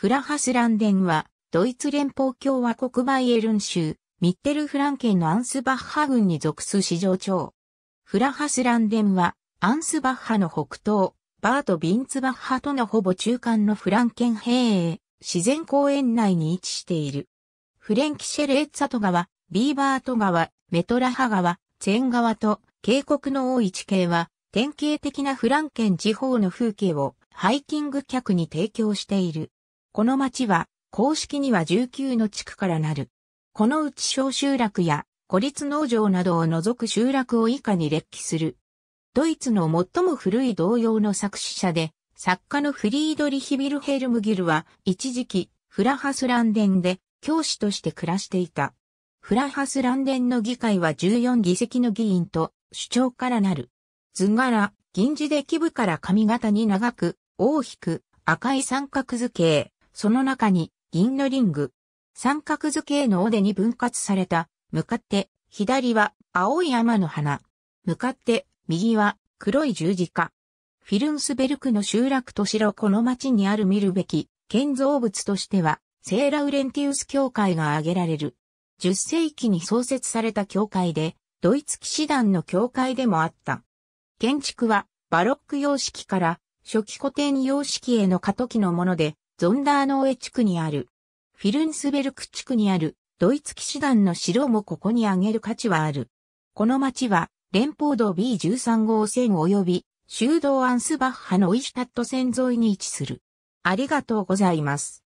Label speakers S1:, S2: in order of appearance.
S1: フラハスランデンは、ドイツ連邦共和国バイエルン州、ミッテルフランケンのアンスバッハ郡に属す市場長。フラハスランデンは、アンスバッハの北東、バート・ビンツバッハとのほぼ中間のフランケン平営、自然公園内に位置している。フレンキシェレッツァト川、ビーバート川、メトラハ川、チェン川と、渓谷の多い地形は、典型的なフランケン地方の風景をハイキング客に提供している。この町は、公式には19の地区からなる。このうち小集落や孤立農場などを除く集落を以下に列記する。ドイツの最も古い童謡の作詞者で、作家のフリードリヒ・ビルヘルムギルは、一時期、フラハスランデンで教師として暮らしていた。フラハスランデンの議会は14議席の議員と首長からなる。図柄、銀字で基部から髪型に長く、大きく、赤い三角図形、その中に銀のリング、三角図形の尾でに分割された、向かって左は青い山の花、向かって右は黒い十字架。フィルンスベルクの集落と城この町にある見るべき建造物としては、セーラウレンティウス教会が挙げられる。10世紀に創設された教会で、ドイツ騎士団の教会でもあった。建築は、バロック様式から、初期古典様式への過渡期のもので、ゾンダーノーエ地区にある。フィルンスベルク地区にあるドイツ騎士団の城もここに挙げる価値はある。この町は連邦道 B13 号線及び修道アンスバッハのイシュタット線沿いに位置する。ありがとうござ
S2: います。